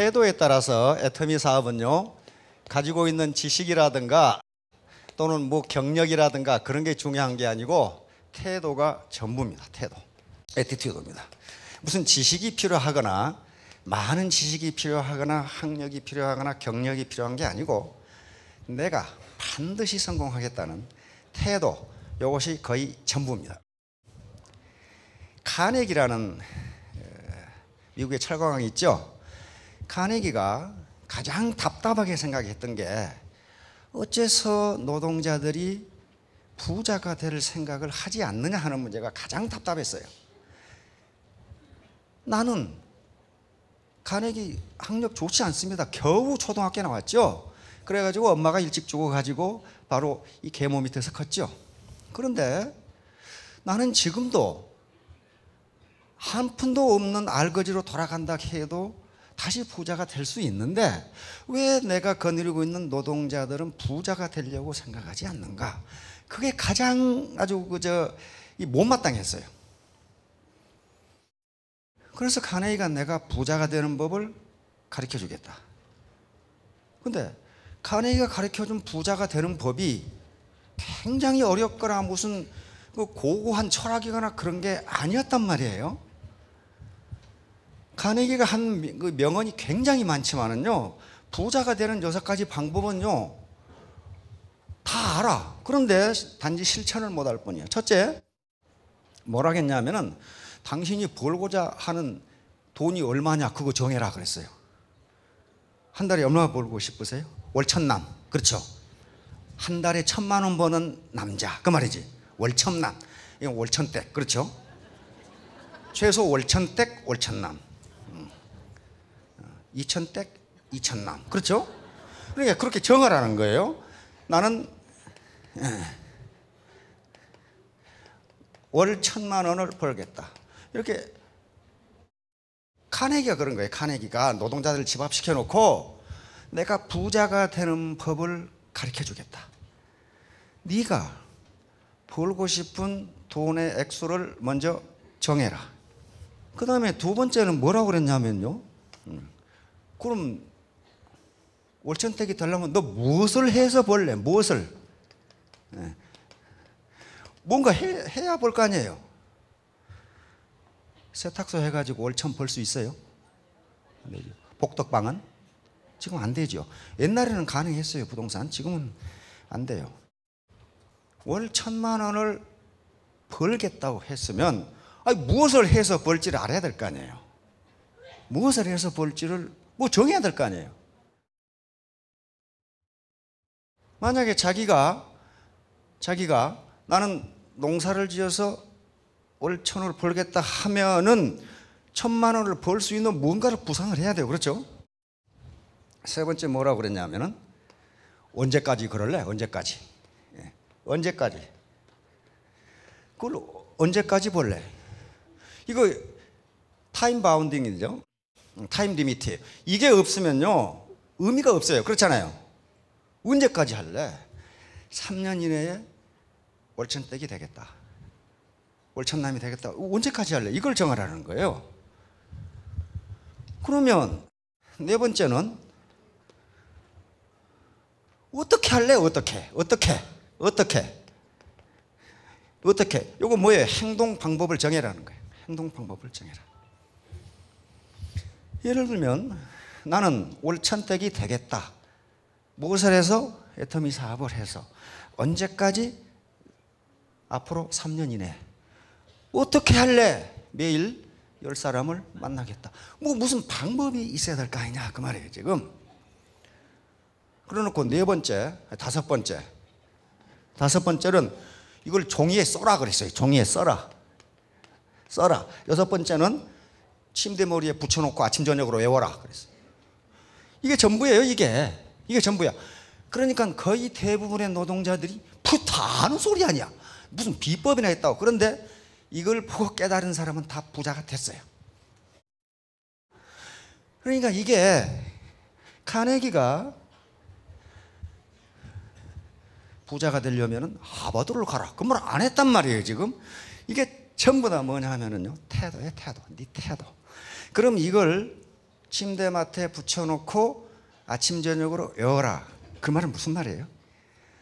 태도에 따라서 애터미 사업은요 가지고 있는 지식이라든가 또는 뭐 경력이라든가 그런 게 중요한 게 아니고 태도가 전부입니다. 태도, 에티튜드입니다. 무슨 지식이 필요하거나 많은 지식이 필요하거나 학력이 필요하거나 경력이 필요한 게 아니고 내가 반드시 성공하겠다는 태도 이것이 거의 전부입니다. 카넥이라는 미국의 철강왕이 있죠. 카네기가 가장 답답하게 생각했던 게 어째서 노동자들이 부자가 될 생각을 하지 않느냐 하는 문제가 가장 답답했어요. 나는 가네기 학력 좋지 않습니다. 겨우 초등학교 나왔죠. 그래가지고 엄마가 일찍 죽어가지고 바로 이 계모 밑에서 컸죠. 그런데 나는 지금도 한 푼도 없는 알거지로 돌아간다 해도 다시 부자가 될 수 있는데 왜 내가 거느리고 있는 노동자들은 부자가 되려고 생각하지 않는가? 그게 가장 아주 그저 못마땅했어요. 그래서 카네이가 내가 부자가 되는 법을 가르쳐 주겠다. 근데 카네이가 가르쳐 준 부자가 되는 법이 굉장히 어렵거나 무슨 뭐 고고한 철학이거나 그런 게 아니었단 말이에요. 카네기가 한 그 명언이 굉장히 많지만은요, 부자가 되는 여섯 가지 방법은요, 다 알아. 그런데 단지 실천을 못 할 뿐이에요. 첫째, 뭐라겠냐면은 당신이 벌고자 하는 돈이 얼마냐 그거 정해라 그랬어요. 한 달에 얼마 벌고 싶으세요? 월천남. 그렇죠. 한 달에 천만 원 버는 남자. 그 말이지. 월천남. 월천댁. 그렇죠. 최소 월천댁, 월천남. 이천댁, 이천남. 그렇죠? 그러니까 그렇게 정하라는 거예요. 나는 예. 월 천만 원을 벌겠다. 이렇게 카네기가 그런 거예요. 카네기가 노동자들을 집합시켜 놓고 내가 부자가 되는 법을 가르쳐 주겠다. 네가 벌고 싶은 돈의 액수를 먼저 정해라. 그 다음에 두 번째는 뭐라고 그랬냐면요. 음. 그럼 월천택이 되려면 너 무엇을 해서 벌래? 무엇을? 예. 뭔가 해, 야벌거 아니에요. 세탁소 해가지고 월천 벌 수 있어요? 복덕방은? 지금 안 되죠. 옛날에는 가능했어요, 부동산. 지금은 안 돼요. 월 천만 원을 벌겠다고 했으면, 아니, 무엇을 해서 벌지를 알아야 될 거 아니에요. 무엇을 해서 벌지를 뭐 정해야 될 거 아니에요. 만약에 자기가 자기가 나는 농사를 지어서 월천을 벌겠다 하면은 천만 원을 벌 수 있는 뭔가를 구상을 해야 돼요. 그렇죠? 세 번째 뭐라고 그랬냐면은 언제까지 그럴래? 언제까지? 예. 언제까지? 그걸 언제까지 벌래? 이거 타임 바운딩이죠. 타임 리미트 이게 없으면요. 의미가 없어요. 그렇잖아요. 언제까지 할래? 3년 이내에 월천댁이 되겠다. 월천남이 되겠다. 언제까지 할래? 이걸 정하라는 거예요. 그러면 네 번째는 어떻게 할래? 어떻게? 어떻게? 어떻게? 어떻게? 요거 뭐예요? 행동 방법을 정해라는 거예요. 행동 방법을 정해라. 예를 들면 나는 올천떡이 되겠다. 무엇을 해서 애터미 사업을 해서 언제까지 앞으로 3년 이내 어떻게 할래? 매일 열 사람을 만나겠다. 뭐 무슨 방법이 있어야 될 거 아니냐 그 말이에요 지금. 그러놓고 네 번째, 다섯 번째, 다섯 번째는 이걸 종이에 써라 그랬어요. 종이에 써라, 써라. 여섯 번째는 침대 머리에 붙여놓고 아침 저녁으로 외워라 그랬어. 이게 전부예요 이게 이게 전부야. 그러니까 거의 대부분의 노동자들이 푸타하는 소리 아니야. 무슨 비법이나 했다고. 그런데 이걸 보고 깨달은 사람은 다 부자가 됐어요. 그러니까 이게 카네기가 부자가 되려면 하버드를 가라. 그말안 했단 말이에요, 지금. 이게 전부 다 뭐냐 하면요 태도예 태도. 네 태도. 그럼 이걸 침대맡에 붙여놓고 아침 저녁으로 외워라. 그 말은 무슨 말이에요?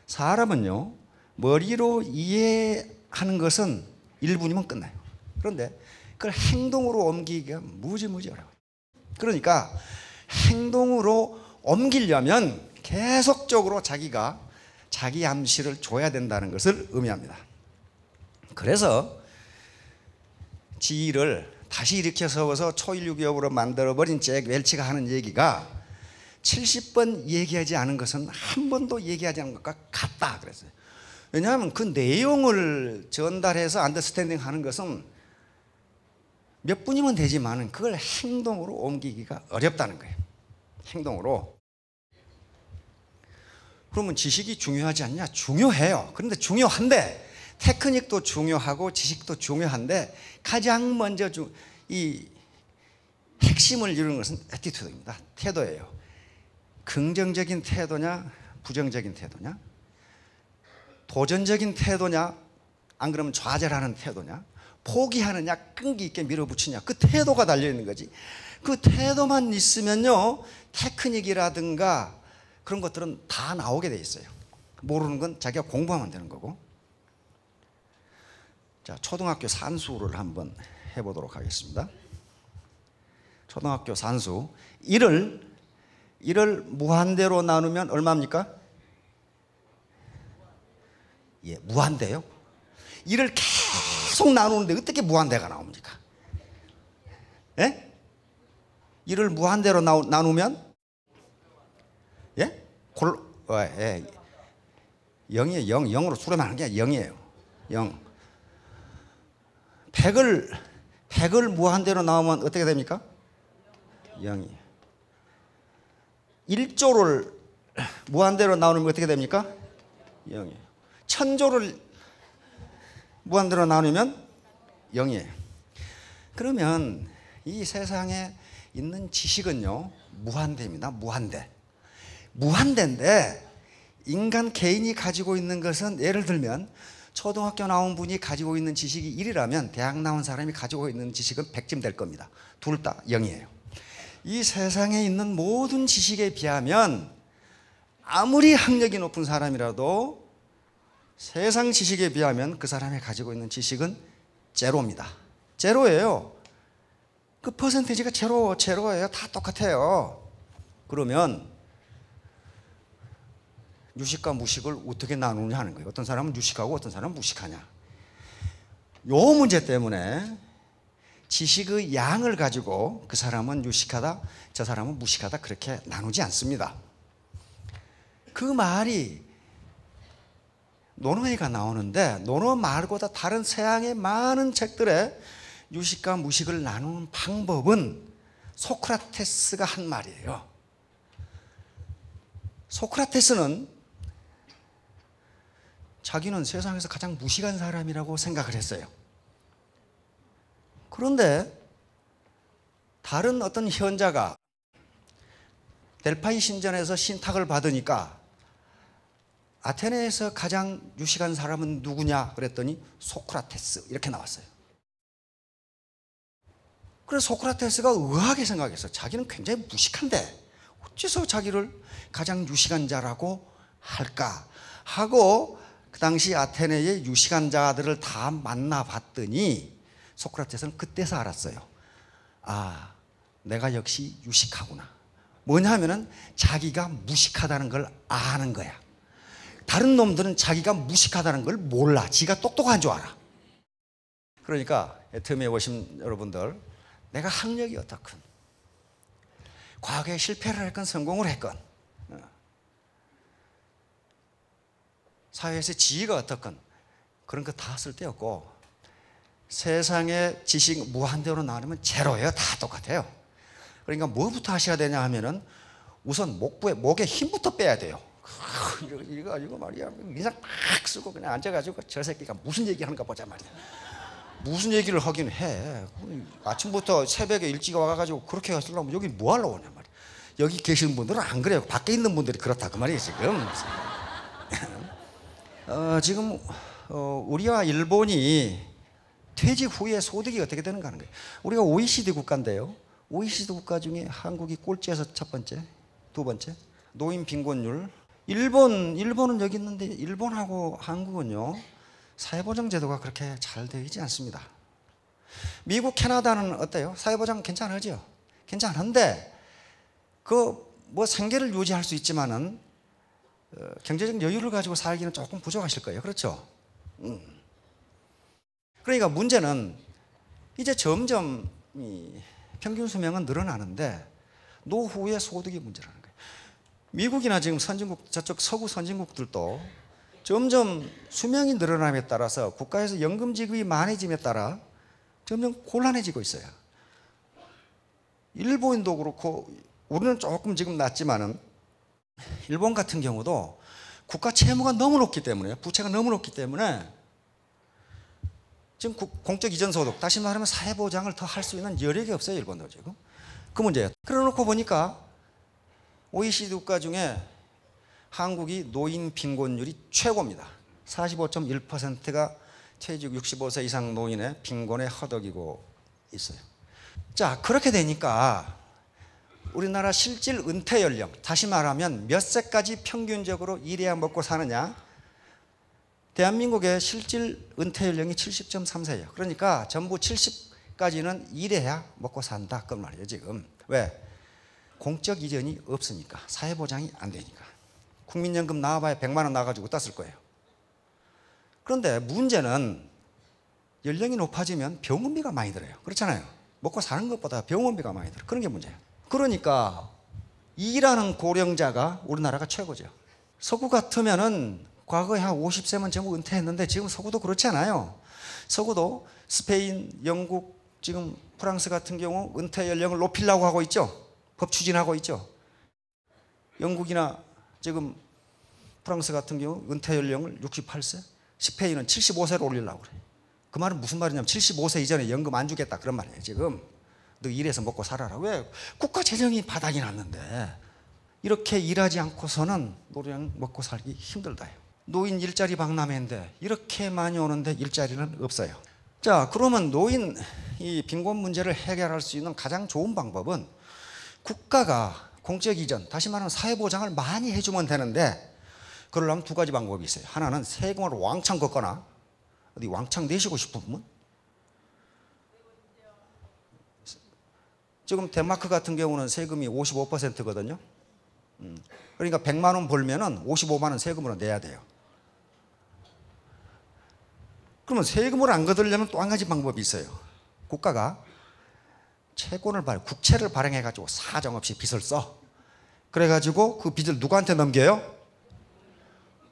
사람은요 머리로 이해하는 것은 1분이면 끝나요. 그런데 그걸 행동으로 옮기기가 무지무지 어려워요. 그러니까 행동으로 옮기려면 계속적으로 자기가 자기 암시를 줘야 된다는 것을 의미합니다. 그래서 지위를 다시 일으켜 세워서 초인류기업으로 만들어버린 잭 웰치가 하는 얘기가 70번 얘기하지 않은 것은 한 번도 얘기하지 않은 것과 같다 그랬어요. 왜냐하면 그 내용을 전달해서 안더스탠딩 하는 것은 몇 분이면 되지만 그걸 행동으로 옮기기가 어렵다는 거예요. 행동으로. 그러면 지식이 중요하지 않냐? 중요해요. 그런데 중요한데 테크닉도 중요하고 지식도 중요한데 가장 먼저 주, 이 핵심을 이루는 것은 에티튜드입니다. 태도예요. 긍정적인 태도냐, 부정적인 태도냐, 도전적인 태도냐, 안 그러면 좌절하는 태도냐, 포기하느냐, 끈기 있게 밀어붙이냐, 그 태도가 달려 있는 거지. 그 태도만 있으면요, 테크닉이라든가 그런 것들은 다 나오게 돼 있어요. 모르는 건 자기가 공부하면 되는 거고. 자, 초등학교 산수를 한번 해보도록 하겠습니다. 초등학교 산수. 1을, 1을 무한대로 나누면 얼마입니까? 예, 무한대요? 1을 계속 나누는데 어떻게 무한대가 나옵니까? 예? 1을 무한대로 나, 나누면? 예? 골, 어, 예. 0이에요. 0, 0으로 수렴하는 게 0이에요. 0. 100을 100을 무한대로 나오면 어떻게 됩니까? 0이 1조를 무한대로 나누면 어떻게 됩니까? 0이에요. 천조를 무한대로 나누면 0이에요. 그러면 이 세상에 있는 지식은요, 무한대입니다. 무한대. 무한대인데, 인간 개인이 가지고 있는 것은 예를 들면 초등학교 나온 분이 가지고 있는 지식이 1이라면 대학 나온 사람이 가지고 있는 지식은 100쯤 될 겁니다. 둘 다 0이에요. 이 세상에 있는 모든 지식에 비하면 아무리 학력이 높은 사람이라도 세상 지식에 비하면 그 사람이 가지고 있는 지식은 제로입니다. 제로예요. 그퍼센테지가 제로, 제로예요. 다 똑같아요. 그러면 유식과 무식을 어떻게 나누느냐 하는 거예요. 어떤 사람은 유식하고 어떤 사람은 무식하냐. 요 문제 때문에 지식의 양을 가지고 그 사람은 유식하다, 저 사람은 무식하다 그렇게 나누지 않습니다. 그 말이 논어에가 나오는데 논어 말보다 다른 서양의 많은 책들에 유식과 무식을 나누는 방법은 소크라테스가 한 말이에요. 소크라테스는 자기는 세상에서 가장 무식한 사람이라고 생각을 했어요. 그런데 다른 어떤 현자가 델파이 신전에서 신탁을 받으니까 아테네에서 가장 유식한 사람은 누구냐 그랬더니 소크라테스 이렇게 나왔어요. 그래서 소크라테스가 의아하게 생각해서 자기는 굉장히 무식한데 어째서 자기를 가장 유식한 자라고 할까 하고 그 당시 아테네의 유식한자들을 다 만나봤더니 소크라테스는 그때서 알았어요. 아, 내가 역시 유식하구나. 뭐냐 면은 자기가 무식하다는 걸 아는 거야. 다른 놈들은 자기가 무식하다는 걸 몰라. 지가 똑똑한 줄 알아. 그러니까 애트에 오신 여러분들, 내가 학력이 어떻군, 과거에 실패를 했건 성공을 했건, 사회에서 지위가 어떻건 그런 거 다 쓸데없고 세상의 지식 무한대로 나누면 제로예요. 다 똑같아요. 그러니까 뭐부터 하셔야 되냐 하면은 우선 목부에 목에 힘부터 빼야 돼요. 이거 이거, 이거 말이야 인상 팍 쓰고 그냥 앉아가지고 저 새끼가 무슨 얘기하는가 보자 말이야. 무슨 얘기를 하긴 해. 아침부터 새벽에 일찍 와가지고 그렇게 하려면 여기 뭐 하러 오냐 말이야. 여기 계시는 분들은 안 그래요. 밖에 있는 분들이 그렇다 그 말이에요 지금. 어, 지금 어, 우리와 일본이 퇴직 후에 소득이 어떻게 되는가 하는 거예요. 우리가 OECD 국가인데요. OECD 국가 중에 한국이 꼴찌에서 첫 번째, 두 번째, 노인 빈곤율. 일본, 일본은 여기 있는데 일본하고 한국은요. 사회보장 제도가 그렇게 잘 되어 있지 않습니다. 미국, 캐나다는 어때요? 사회보장 괜찮으죠? 괜찮은데 그 뭐 생계를 유지할 수 있지만은 어, 경제적 여유를 가지고 살기는 조금 부족하실 거예요. 그렇죠? 음. 그러니까 문제는 이제 점점 평균 수명은 늘어나는데 노후의 소득이 문제라는 거예요. 미국이나 지금 선진국 저쪽 서구 선진국들도 점점 수명이 늘어남에 따라서 국가에서 연금 지급이 많아짐에 따라 점점 곤란해지고 있어요. 일본도 그렇고 우리는 조금 지금 낮지만은 일본 같은 경우도 국가 채무가 너무 높기 때문에 부채가 너무 높기 때문에 지금 공적 이전 소득 다시 말하면 사회 보장을 더 할 수 있는 여력이 없어요 일본도 지금 그 문제예요. 그러놓고 보니까 OECD 국가 중에 한국이 노인 빈곤율이 최고입니다. 45.1%가 퇴직 65세 이상 노인의 빈곤의 허덕이고 있어요. 자 그렇게 되니까 우리나라 실질 은퇴 연령, 다시 말하면 몇 세까지 평균적으로 일해야 먹고 사느냐? 대한민국의 실질 은퇴 연령이 70.3세예요. 그러니까 전부 70까지는 일해야 먹고 산다. 그 말이에요, 지금. 왜? 공적 이전이 없으니까. 사회보장이 안 되니까. 국민연금 나와봐야 100만 원 나가지고 땄을 거예요. 그런데 문제는 연령이 높아지면 병원비가 많이 들어요. 그렇잖아요. 먹고 사는 것보다 병원비가 많이 들어. 그런 게 문제예요. 그러니까 일하는 고령자가 우리나라가 최고죠. 서구 같으면은 과거에 한 50세만 전부 은퇴했는데 지금 서구도 그렇지 않아요. 서구도 스페인, 영국, 지금 프랑스 같은 경우 은퇴 연령을 높이려고 하고 있죠. 법 추진하고 있죠. 영국이나 지금 프랑스 같은 경우 은퇴 연령을 68세, 스페인은 75세로 올리려고 그래요. 그 말은 무슨 말이냐면 75세 이전에 연금 안 주겠다 그런 말이에요, 지금. 너 일해서 먹고 살아라. 왜? 국가 재정이 바닥이 났는데 이렇게 일하지 않고서는 노령 먹고 살기 힘들다 노인 일자리 박람회인데 이렇게 많이 오는데 일자리는 없어요. 자, 그러면 노인 이 빈곤 문제를 해결할 수 있는 가장 좋은 방법은 국가가 공적 이전, 다시 말하면 사회 보장을 많이 해주면 되는데 그러려면 두 가지 방법이 있어요. 하나는 세금을 왕창 걷거나 어디 왕창 내시고 싶은 분 지금 덴마크 같은 경우는 세금이 55%거든요. 음. 그러니까 100만 원 벌면은 55만 원 세금으로 내야 돼요. 그러면 세금을 안 거두려면 또 한 가지 방법이 있어요. 국가가 채권을 발 국채를 발행해 가지고 사정없이 빚을 써. 그래 가지고 그 빚을 누구한테 넘겨요?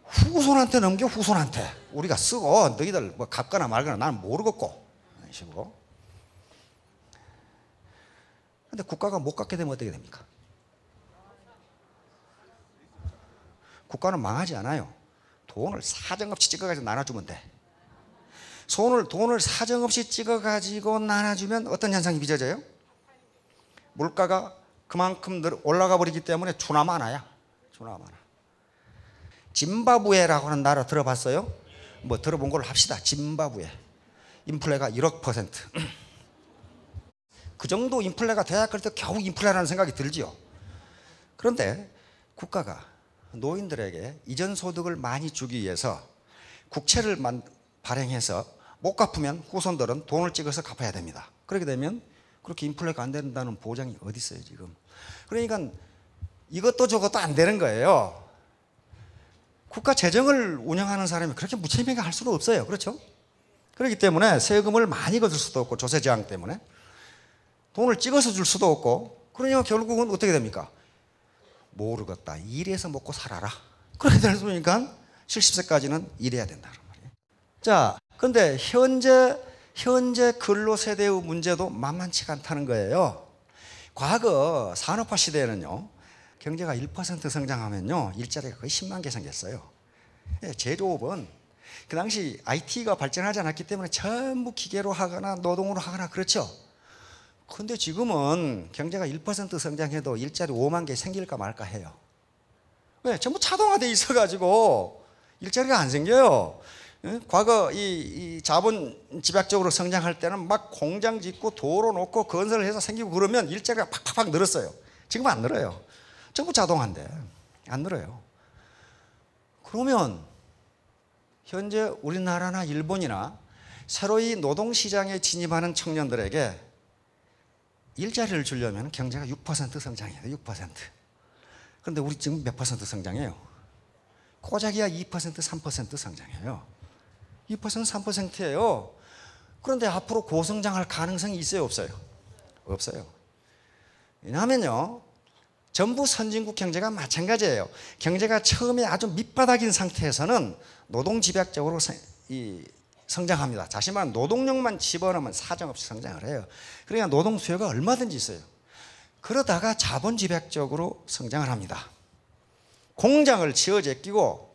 후손한테 넘겨 후손한테. 우리가 쓰고 너희들 뭐 갚거나 말거나 나는 모르겠고. 이런 식으로. 근데 국가가 못 갖게 되면 어떻게 됩니까? 국가는 망하지 않아요. 돈을 사정없이 찍어가지고 나눠주면 돼. 손을 돈을 사정없이 찍어가지고 나눠주면 어떤 현상이 빚어져요? 물가가 그만큼 올라가 버리기 때문에 주나마나야. 주나마나. 짐바브웨라고 하는 나라 들어봤어요? 뭐 들어본 걸 합시다. 짐바브웨. 인플레가 1억 퍼센트. 그 정도 인플레가 돼야 그래도 겨우 인플레라는 생각이 들지요. 그런데 국가가 노인들에게 이전 소득을 많이 주기 위해서 국채를 발행해서 못 갚으면 후손들은 돈을 찍어서 갚아야 됩니다. 그렇게 되면 그렇게 인플레가 안 된다는 보장이 어디 있어요 지금? 그러니까 이것도 저것도 안 되는 거예요. 국가 재정을 운영하는 사람이 그렇게 무책임하게 할 수는 없어요. 그렇죠? 그렇기 때문에 세금을 많이 거둘 수도 없고 조세 저항 때문에 돈을 찍어서 줄 수도 없고 그러니 결국은 어떻게 됩니까? 모르겠다. 일해서 먹고 살아라. 그렇게 되니까 70세까지는 일해야 된다. 는 말이에요. 자, 근데 현재 현재 근로 세대의 문제도 만만치가 않다는 거예요. 과거 산업화 시대에는요. 경제가 1% 성장하면요. 일자리가 거의 10만 개 생겼어요. 예, 제조업은 그 당시 IT가 발전하지 않았기 때문에 전부 기계로 하거나 노동으로 하거나 그렇죠. 근데 지금은 경제가 1% 성장해도 일자리 5만 개 생길까 말까 해요. 왜? 전부 자동화돼 있어가지고 일자리가 안 생겨요. 과거 이, 이, 자본 집약적으로 성장할 때는 막 공장 짓고 도로 놓고 건설을 해서 생기고 그러면 일자리가 팍팍팍 늘었어요. 지금 안 늘어요. 전부 자동화인데 안 늘어요. 그러면 현재 우리나라나 일본이나 새로이 노동시장에 진입하는 청년들에게 일자리를 주려면 경제가 6% 성장해야 돼, 6%. 그런데 우리 지금 몇 퍼센트 성장해요? 고작이야 2%, 3% 성장해요. 2%, 3%예요. 그런데 앞으로 고성장할 가능성이 있어요, 없어요? 없어요. 왜냐하면요, 전부 선진국 경제가 마찬가지예요. 경제가 처음에 아주 밑바닥인 상태에서는 노동 집약적으로 성장합니다. 자신만 노동력만 집어넣으면 사정없이 성장을 해요. 그러니까 노동 수요가 얼마든지 있어요. 그러다가 자본 집약적으로 성장을 합니다. 공장을 지어 제끼고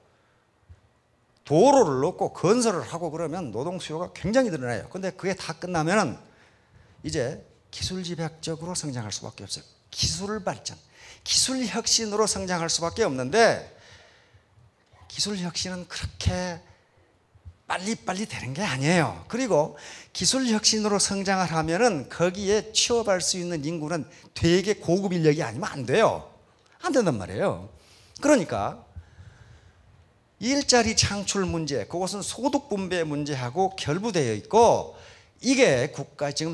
도로를 놓고 건설을 하고 그러면 노동 수요가 굉장히 늘어나요. 근데 그게 다 끝나면은 이제 기술 집약적으로 성장할 수밖에 없어요. 기술 발전, 기술 혁신으로 성장할 수밖에 없는데 기술 혁신은 그렇게 빨리빨리 되는 게 아니에요. 그리고 기술 혁신으로 성장을 하면은 거기에 취업할 수 있는 인구는 되게 고급 인력이 아니면 안 돼요. 안 된단 말이에요. 그러니까 일자리 창출 문제, 그것은 소득 분배 문제하고 결부되어 있고 이게 국가 지금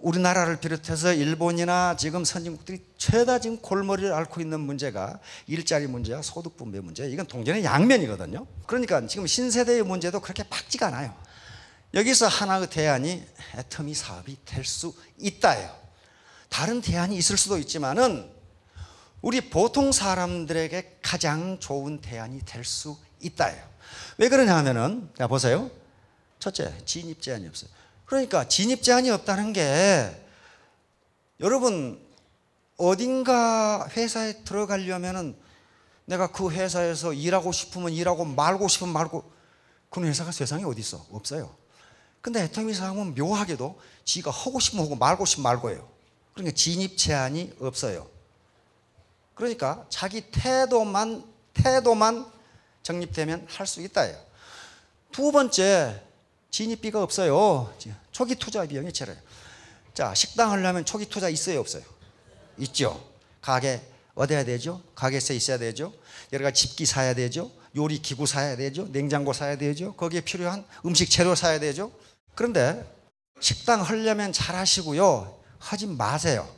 우리나라를 비롯해서 일본이나 지금 선진국들이 최다 지금 골머리를 앓고 있는 문제가 일자리 문제와 소득 분배 문제 이건 동전의 양면이거든요. 그러니까 지금 신세대의 문제도 그렇게 박지가 않아요. 여기서 하나의 대안이 애터미 사업이 될 수 있다예요. 다른 대안이 있을 수도 있지만은 우리 보통 사람들에게 가장 좋은 대안이 될 수 있다예요. 왜 그러냐 하면은 보세요. 첫째, 진입 제한이 없어요. 그러니까 진입 제한이 없다는 게 여러분 어딘가 회사에 들어가려면은 내가 그 회사에서 일하고 싶으면 일하고 말고 싶으면 말고 그런 회사가 세상에 어디 있어? 없어요. 근데 애터미 사람은 묘하게도 지가 하고 싶으면 하고 말고 싶으면 말고 해요. 그러니까 진입 제한이 없어요. 그러니까 자기 태도만 태도만 정립되면 할 수 있다예요. 두 번째 진입비가 없어요. 초기 투자 비용이 제로예요. 자, 식당 하려면 초기 투자 있어요, 없어요? 있죠. 가게 얻어야 되죠. 가게서 있어야 되죠. 여러 가지 집기 사야 되죠. 요리 기구 사야 되죠. 냉장고 사야 되죠. 거기에 필요한 음식 재료 사야 되죠. 그런데 식당 하려면 잘 하시고요. 하지 마세요.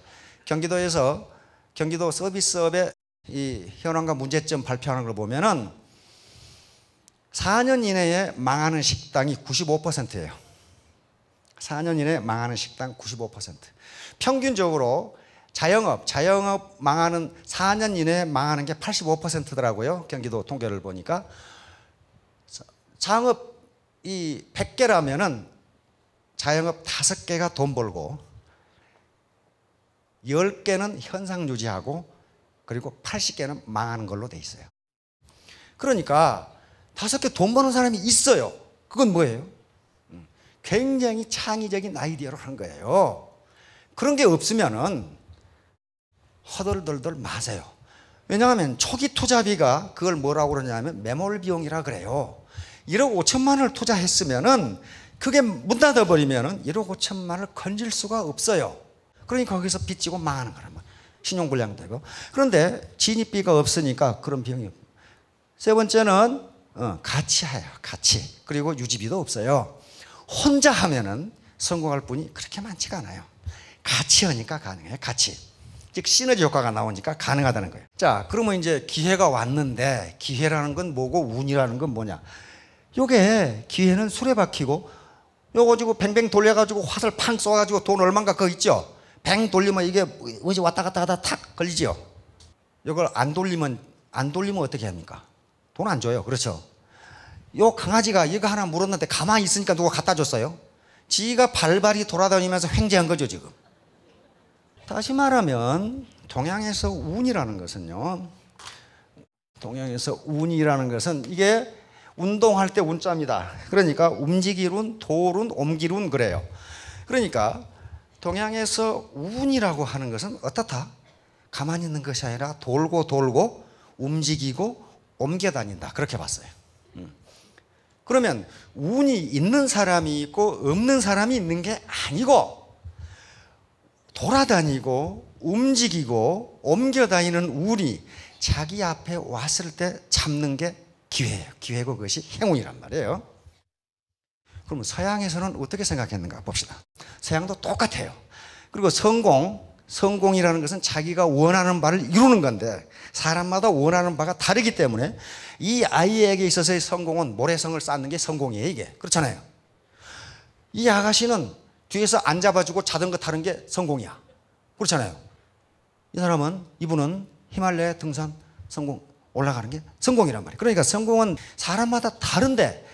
경기도에서 경기도 서비스업의 이 현황과 문제점 발표하는 걸 보면은 4년 이내에 망하는 식당이 95%예요. 4년 이내에 망하는 식당 95%. 평균적으로 자영업, 자영업 망하는 4년 이내에 망하는 게 85%더라고요. 경기도 통계를 보니까. 창업이 100개라면은 자영업 5개가 돈 벌고 10개는 현상 유지하고 그리고 80개는 망하는 걸로 돼 있어요. 그러니까 다섯 개 돈 버는 사람이 있어요. 그건 뭐예요? 음, 굉장히 창의적인 아이디어로 한 거예요. 그런 게 없으면은 허덜덜덜 맞아요. 왜냐하면 초기 투자비가 그걸 뭐라고 그러냐면 매몰 비용이라 그래요. 1억 5천만을 투자했으면은 그게 문 닫아버리면은 1억 5천만을 건질 수가 없어요. 그러니까 거기서 빚지고 망하는 거란 말이에요. 신용불량되고. 그런데 진입비가 없으니까 그런 비용이 없어요. 세 번째는 어, 같이 해요. 같이. 그리고 유지비도 없어요. 혼자 하면은 성공할 분이 그렇게 많지가 않아요. 같이 하니까 가능해요. 같이. 즉 시너지 효과가 나오니까 가능하다는 거예요. 자, 그러면 이제 기회가 왔는데 기회라는 건 뭐고 운이라는 건 뭐냐? 요게 기회는 술에 박히고 요거 지고 뱅뱅 돌려가지고 화살 팡 쏘가지고 돈 얼마인가 그거 있죠? 뱅 돌리면 이게 어디 뭐 왔다 갔다 하다 탁 걸리지요. 요걸안 돌리면 안 돌리면 어떻게 합니까? 돈안 줘요. 그렇죠? 요 강아지가 이거 하나 물었는데 가만히 있으니까 누가 갖다 줬어요? 지가 발발이 돌아다니면서 횡재한 거죠, 지금. 다시 말하면 동양에서 운이라는 것은요. 동양에서 운이라는 것은 이게 운동할 때 운자입니다. 그러니까 움직이룬, 도룬, 옮기룬 그래요. 그러니까 동양에서 운이라고 하는 것은 어떻다? 가만히 있는 것이 아니라 돌고 돌고 움직이고 옮겨 다닌다. 그렇게 봤어요. 그러면 운이 있는 사람이 있고 없는 사람이 있는 게 아니고 돌아다니고 움직이고 옮겨 다니는 운이 자기 앞에 왔을 때 잡는 게 기회예요. 기회고 그것이 행운이란 말이에요. 그러면 서양에서는 어떻게 생각했는가 봅시다. 서양도 똑같아요. 그리고 성공, 성공이라는 것은 자기가 원하는 바를 이루는 건데 사람마다 원하는 바가 다르기 때문에 이 아이에게 있어서의 성공은 모래성을 쌓는 게 성공이에요 이게 그렇잖아요 이 아가씨는 뒤에서 안 잡아주고 자전거 타는 게 성공이야 그렇잖아요 이 사람은 이분은 히말라야 등산 성공 올라가는 게 성공이란 말이에요 그러니까 성공은 사람마다 다른데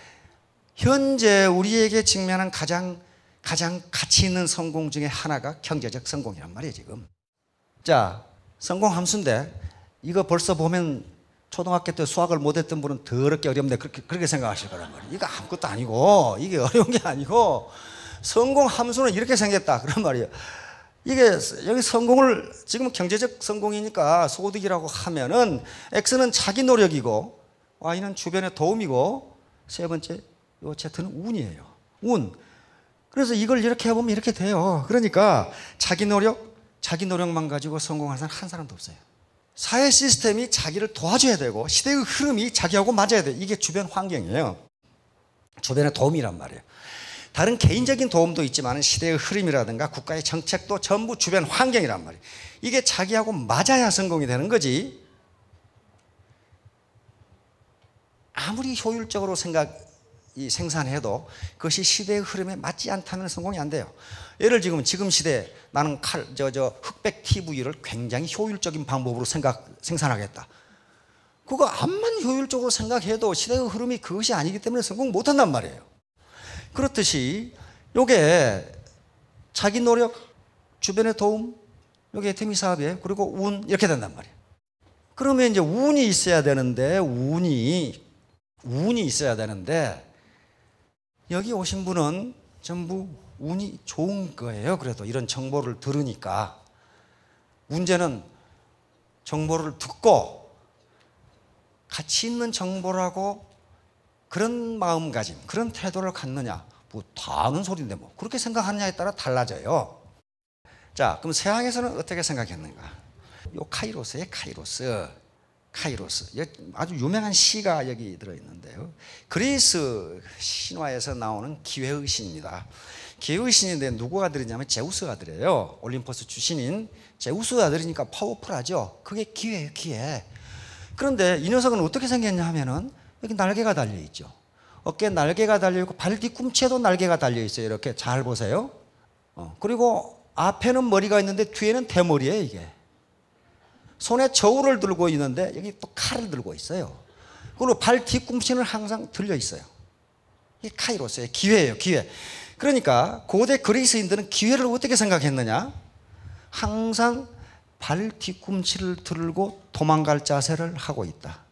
현재 우리에게 직면한 가장 가장 가치 있는 성공 중에 하나가 경제적 성공이란 말이에요, 지금. 자, 성공 함수인데 이거 벌써 보면 초등학교 때 수학을 못했던 분은 더럽게 어렵네. 그렇게, 그렇게 생각하실 거란 말이에요. 이거 아무것도 아니고, 이게 어려운 게 아니고, 성공 함수는 이렇게 생겼다. 그런 말이에요. 이게 여기 성공을 지금 경제적 성공이니까 소득이라고 하면은 X는 자기 노력이고 Y는 주변의 도움이고 세 번째 요 Z는 운이에요. 운. 그래서 이걸 이렇게 해보면 이렇게 돼요. 그러니까 자기 노력, 자기 노력만 가지고 성공한 사람 한 사람도 없어요. 사회 시스템이 자기를 도와줘야 되고 시대의 흐름이 자기하고 맞아야 돼. 이게 주변 환경이에요. 주변의 도움이란 말이에요. 다른 개인적인 도움도 있지만 시대의 흐름이라든가 국가의 정책도 전부 주변 환경이란 말이에요. 이게 자기하고 맞아야 성공이 되는 거지. 아무리 효율적으로 생각 이 생산해도 그것이 시대의 흐름에 맞지 않다면 성공이 안 돼요. 예를 지금 지금 시대 나는 칼 저 저 흑백 TV를 굉장히 효율적인 방법으로 생각 생산하겠다. 그거 암만 효율적으로 생각해도 시대의 흐름이 그것이 아니기 때문에 성공 못 한단 말이에요. 그렇듯이 요게 자기 노력, 주변의 도움, 요게 태미 사업이에요. 그리고 운 이렇게 된단 말이에요. 그러면 이제 운이 있어야 되는데 운이 운이 있어야 되는데 여기 오신 분은 전부 운이 좋은 거예요. 그래도 이런 정보를 들으니까. 문제는 정보를 듣고 가치 있는 정보라고 그런 마음가짐, 그런 태도를 갖느냐. 뭐다 아는 소리인데 뭐 그렇게 생각하느냐에 따라 달라져요. 자, 그럼 서양에서는 어떻게 생각했는가? 요 카이로스의 카이로스. 카이로스. 아주 유명한 시가 여기 들어있는데요. 그리스 신화에서 나오는 기회의 신입니다. 기회의 신인데 누구가 들이냐면 제우스가 들이요 올림포스 출신인 제우스가 들이니까 파워풀하죠. 그게 기회예요, 기회. 그런데 이 녀석은 어떻게 생겼냐 하면은 여기 날개가 달려있죠. 어깨에 날개가 달려있고 발 뒤꿈치에도 날개가 달려있어요. 이렇게 잘 보세요. 어. 그리고 앞에는 머리가 있는데 뒤에는 대머리예요, 이게. 손에 저울을 들고 있는데 여기 또 칼을 들고 있어요. 그리고 발 뒤꿈치는 항상 들려 있어요. 이 카이로스예요. 기회예요, 기회. 그러니까 고대 그리스인들은 기회를 어떻게 생각했느냐? 항상 발 뒤꿈치를 들고 도망갈 자세를 하고 있다.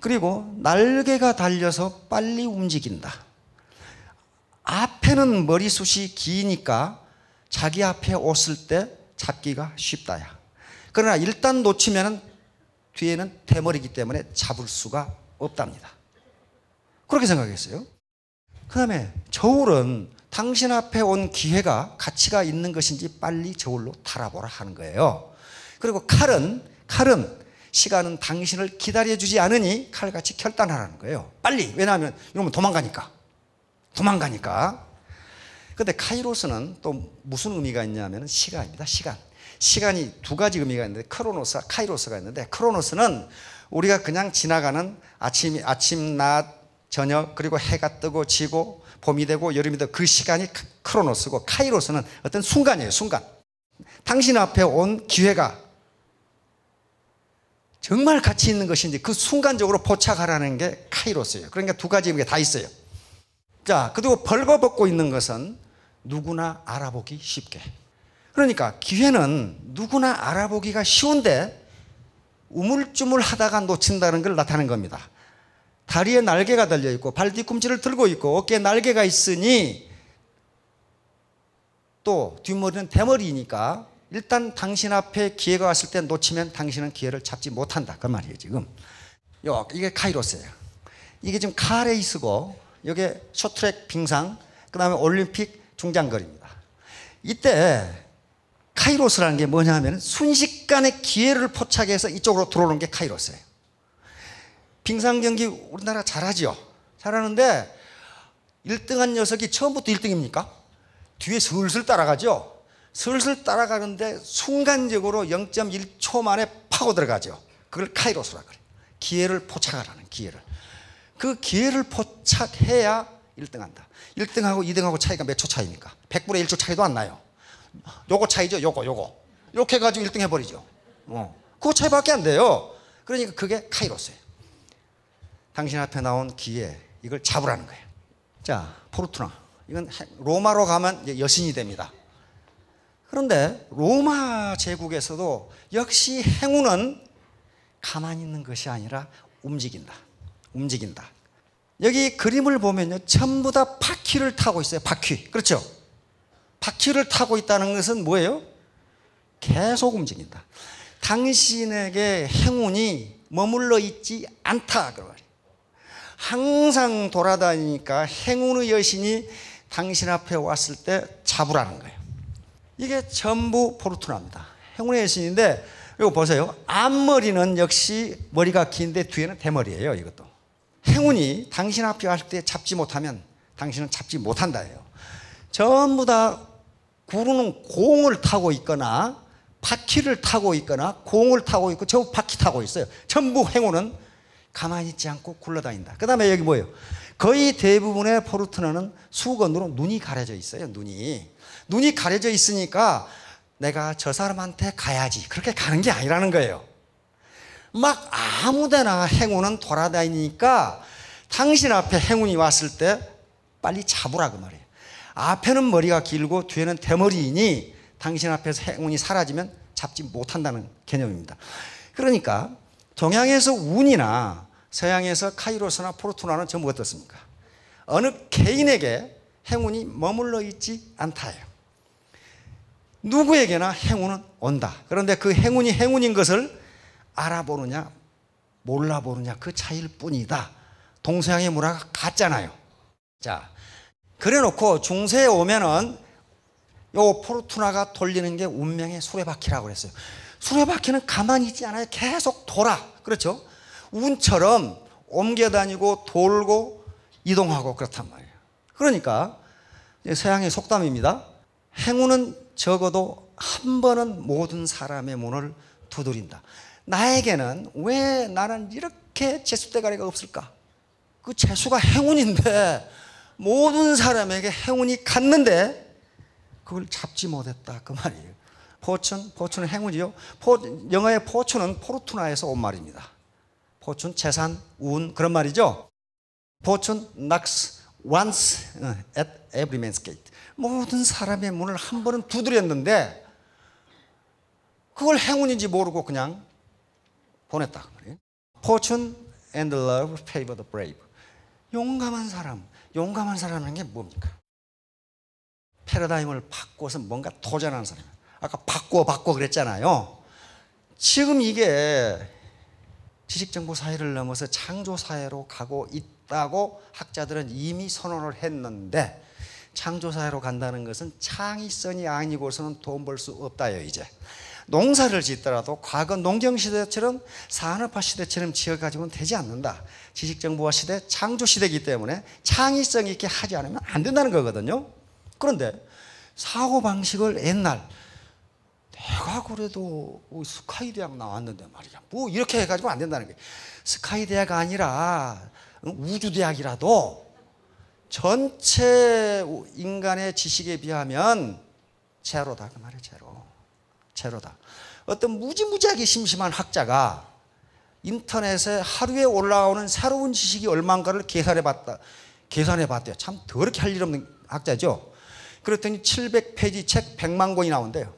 그리고 날개가 달려서 빨리 움직인다. 앞에는 머리숱이 기니까 자기 앞에 왔을 때 잡기가 쉽다야. 그러나 일단 놓치면 뒤에는 대머리기 이 때문에 잡을 수가 없답니다. 그렇게 생각했어요. 그 다음에 저울은 당신 앞에 온 기회가 가치가 있는 것인지 빨리 저울로 달아보라 하는 거예요. 그리고 칼은, 칼은 시간은 당신을 기다려주지 않으니 칼같이 결단하라는 거예요. 빨리. 왜냐하면 이러면 도망가니까. 도망가니까. 근데 카이로스는 또 무슨 의미가 있냐면 시간입니다. 시간. 시간이 두 가지 의미가 있는데 크로노스, 카이로스가 있는데 크로노스는 우리가 그냥 지나가는 아침, 아침, 낮, 저녁 그리고 해가 뜨고 지고 봄이 되고 여름이 되고 그 시간이 크로노스고 카이로스는 어떤 순간이에요 순간 당신 앞에 온 기회가 정말 가치 있는 것인지 그 순간적으로 포착하라는 게 카이로스예요 그러니까 두 가지 의미가 다 있어요 자 그리고 벌거벗고 있는 것은 누구나 알아보기 쉽게 그러니까 기회는 누구나 알아보기가 쉬운데 우물쭈물 하다가 놓친다는 걸 나타낸 겁니다. 다리에 날개가 달려 있고 발 뒤꿈치를 들고 있고 어깨에 날개가 있으니 또 뒷머리는 대머리니까 일단 당신 앞에 기회가 왔을 때 놓치면 당신은 기회를 잡지 못한다. 그 말이에요, 지금. 요, 이게 카이로스예요. 이게 지금 카레이스고, 이게 쇼트랙 빙상, 그 다음에 올림픽 중장거리입니다. 이때 카이로스라는 게 뭐냐 하면 순식간에 기회를 포착해서 이쪽으로 들어오는 게 카이로스예요. 빙상경기 우리나라 잘하지 잘하는데 1등한 녀석이 처음부터 1등입니까? 뒤에 슬슬 따라가죠. 슬슬 따라가는데 순간적으로 0.1초 만에 파고 들어가죠. 그걸 카이로스라 그래요. 기회를 포착하라는 기회를. 그 기회를 포착해야 1등한다. 1등하고 2등하고 차이가 몇 초 차이입니까? 100분의 1초 차이도 안 나요. 요거 차이죠. 요거 요거. 이렇게 해가지고 1등 해버리죠. 어. 그거 차이밖에 안 돼요. 그러니까 그게 카이로스예요. 당신 앞에 나온 기회 이걸 잡으라는 거예요. 자 포르투나 이건 로마로 가면 여신이 됩니다. 그런데 로마 제국에서도 역시 행운은 가만히 있는 것이 아니라 움직인다. 움직인다. 여기 그림을 보면요. 전부 다 바퀴를 타고 있어요. 바퀴. 그렇죠? 바퀴를 타고 있다는 것은 뭐예요? 계속 움직인다. 당신에게 행운이 머물러 있지 않다. 항상 돌아다니니까 행운의 여신이 당신 앞에 왔을 때 잡으라는 거예요. 이게 전부 포르투나입니다. 행운의 여신인데 이거 보세요. 앞머리는 역시 머리가 긴데 뒤에는 대머리예요. 이것도. 행운이 당신 앞에 할때 잡지 못하면 당신은 잡지 못한다예요. 전부 다 구루는 공을 타고 있거나 바퀴를 타고 있거나 공을 타고 있고 저부 바퀴 타고 있어요. 전부 행운은 가만히 있지 않고 굴러다닌다. 그 다음에 여기 뭐예요? 거의 대부분의 포르투나는 수건으로 눈이 가려져 있어요. 눈이. 눈이 가려져 있으니까 내가 저 사람한테 가야지. 그렇게 가는 게 아니라는 거예요. 막 아무데나 행운은 돌아다니니까 당신 앞에 행운이 왔을 때 빨리 잡으라 그 말이에요. 앞에는 머리가 길고 뒤에는 대머리이니 당신 앞에서 행운이 사라지면 잡지 못한다는 개념입니다. 그러니까 동양에서 운이나 서양에서 카이로스나 포르투나는 전부 어떻습니까? 어느 개인에게 행운이 머물러 있지 않다예요. 누구에게나 행운은 온다. 그런데 그 행운이 행운인 것을 알아보느냐 몰라보느냐 그 차이일 뿐이다. 동서양의 문화가 같잖아요. 자, 그래놓고 중세에 오면은 요 포르투나가 돌리는 게 운명의 수레바퀴라고 그랬어요. 수레바퀴는 가만히 있지 않아요. 계속 돌아. 그렇죠? 운처럼 옮겨다니고 돌고 이동하고 그렇단 말이에요. 그러니까 서양의 속담입니다. 행운은 적어도 한 번은 모든 사람의 문을 두드린다. 나에게는 왜 나는 이렇게 재수대가리가 없을까? 그 재수가 행운인데 모든 사람에게 행운이 갔는데 그걸 잡지 못했다 그 말이에요. 포춘, 포춘은 행운이요. 포, 영어의 포춘은 포르투나에서 온 말입니다. 포춘, 재산, 운 그런 말이죠. 포춘 knocks once at e 모든 사람의 문을 한 번은 두드렸는데 그걸 행운인지 모르고 그냥 보냈다 그 말이에요. Fortune and love 용감한 사람, 용감한 사람이라는 게 뭡니까? 패러다임을 바꿔서 뭔가 도전하는 사람. 아까 바꿔 바꿔 그랬잖아요. 지금 이게 지식정보 사회를 넘어서 창조 사회로 가고 있다고 학자들은 이미 선언을 했는데 창조 사회로 간다는 것은 창의성이 아니고서는 돈 벌 수 없다요 이제. 농사를 짓더라도 과거 농경시대처럼 산업화 시대처럼 지어가지고는 되지 않는다. 지식정보화 시대, 창조시대이기 때문에 창의성 있게 하지 않으면 안 된다는 거거든요. 그런데 사고방식을 옛날 내가 그래도 뭐 스카이 대학 나왔는데 말이야. 뭐 이렇게 해가지고 안 된다는 게 스카이 대학 아니라 우주 대학이라도 전체 인간의 지식에 비하면 제로다 그 말이에요. 제로. 제로다. 어떤 무지무지하게 심심한 학자가 인터넷에 하루에 올라오는 새로운 지식이 얼마인가를 계산해 봤다. 계산해 봤대요. 참 더럽게 할 일 없는 학자죠. 그랬더니 700페이지 책 100만 권이 나온대요.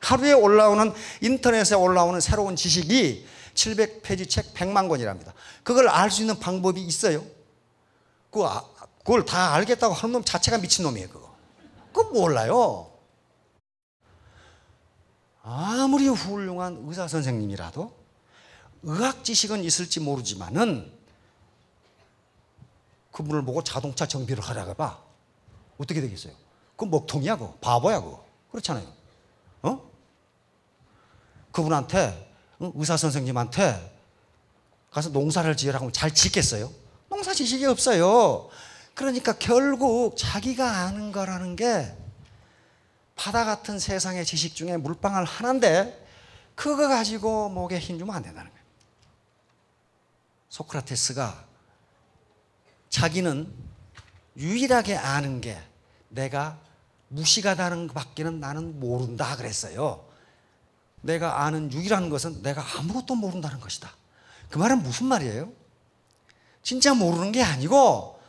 하루에 올라오는 인터넷에 올라오는 새로운 지식이 700페이지 책 100만 권이랍니다. 그걸 알 수 있는 방법이 있어요. 그 그걸 다 알겠다고 하는 놈 자체가 미친놈이에요, 그거. 그거 몰라요. 아무리 훌륭한 의사 선생님이라도 의학 지식은 있을지 모르지만은 그분을 보고 자동차 정비를 하라고 봐. 어떻게 되겠어요? 그 먹통이야, 그 바보야, 그 그렇잖아요. 어? 그분한테 의사 선생님한테 가서 농사를 지으라고 하면 잘 짓겠어요? 농사 지식이 없어요. 그러니까 결국 자기가 아는 거라는 게 바다 같은 세상의 지식 중에 물방울 하나인데 그거 가지고 목에 힘 주면 안 된다는 거예요. 소크라테스가 자기는 유일하게 아는 게 내가 무시가다는 밖에는 나는 모른다 그랬어요. 내가 아는 유일한 것은 내가 아무것도 모른다는 것이다. 그 말은 무슨 말이에요? 진짜 모르는 게 아니고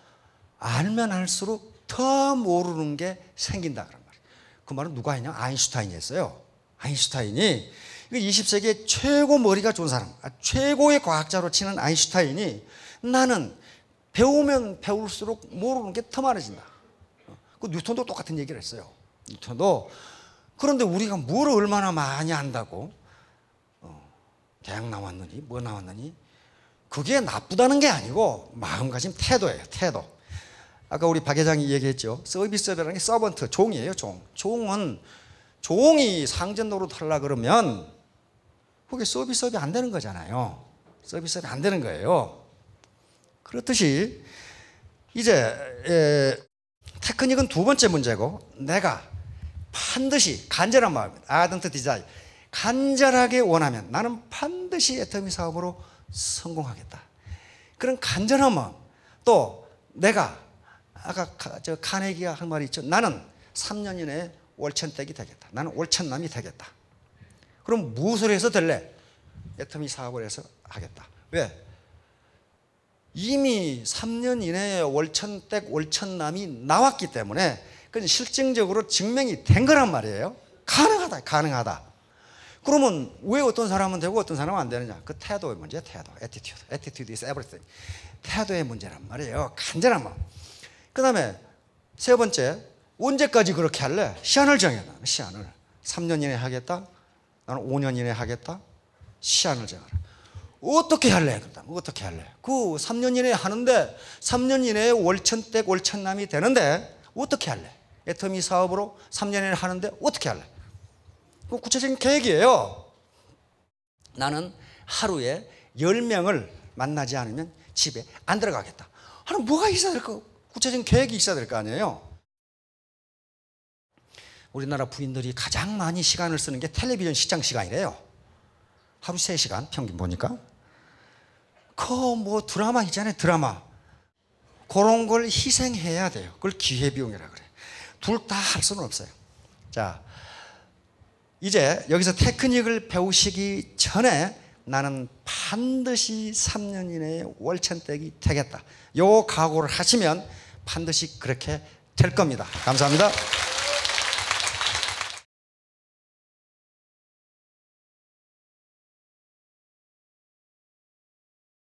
알면 할수록 더 모르는 게 생긴다. 그 말은 누가 했냐? 아인슈타인이 했어요. 아인슈타인이 20세기의 최고 머리가 좋은 사람, 아, 최고의 과학자로 치는 아인슈타인이 나는 배우면 배울수록 모르는 게 더 많아진다. 그 뉴턴도 똑같은 얘기를 했어요. 뉴턴도 그런데 우리가 뭘 얼마나 많이 안다고 어, 대학 나왔느니 뭐 나왔느니 그게 나쁘다는 게 아니고 마음가짐 태도예요. 태도. 아까 우리 박 회장이 얘기했죠. 서비스업이라는 게 서번트, 종이에요, 종. 종은 종이 상전 노로하라 그러면 그게 서비스업이 안 되는 거잖아요. 서비스업이 안 되는 거예요. 그렇듯이 이제 에, 예, 테크닉은 두 번째 문제고 내가 반드시 간절한 마음입니다. 아던트 디자인. 간절하게 원하면 나는 반드시 애터미 사업으로 성공하겠다. 그런 간절한 마음. 또 내가 아까 저 카네기가 한 말이 있죠. 나는 3년 이내에 월천댁이 되겠다. 나는 월천남이 되겠다. 그럼 무엇을 해서 될래? 애터미 사업을 해서 하겠다. 왜? 이미 3년 이내에 월천댁, 월천남이 나왔기 때문에 그건 실증적으로 증명이 된 거란 말이에요. 가능하다, 가능하다. 그러면 왜 어떤 사람은 되고 어떤 사람은 안 되느냐? 그 태도의 문제, 태도, attitude, attitude is everything. 태도의 문제란 말이에요. 간절한 마음. 그 다음에 세 번째, 언제까지 그렇게 할래? 시한을 정해라. 시한을. 3년 이내 하겠다. 나는 5년 이내 하겠다. 시한을 정해라. 어떻게 할래? 어떻게 할래? 그 3년 이내에 하는데 3년 이내에 월천댁 월천남이 되는데 어떻게 할래? 애터미 사업으로 3년 이내에 하는데 어떻게 할래? 그 구체적인 계획이에요. 나는 하루에 10명을 만나지 않으면 집에 안 들어가겠다. 하는 뭐가 있어야 될까? 구체적인 계획이 있어야 될 거 아니에요. 우리나라 부인들이 가장 많이 시간을 쓰는 게 텔레비전 시장 시간이래요. 하루 3시간 평균 보니까. 그 뭐 드라마 있잖아요. 드라마. 그런 걸 희생해야 돼요. 그걸 기회비용이라 그래. 둘 다 할 수는 없어요. 자, 이제 여기서 테크닉을 배우시기 전에 나는 반드시 3년 이내에 월천댁이 되겠다. 요 각오를 하시면 반드시 그렇게 될 겁니다. 감사합니다.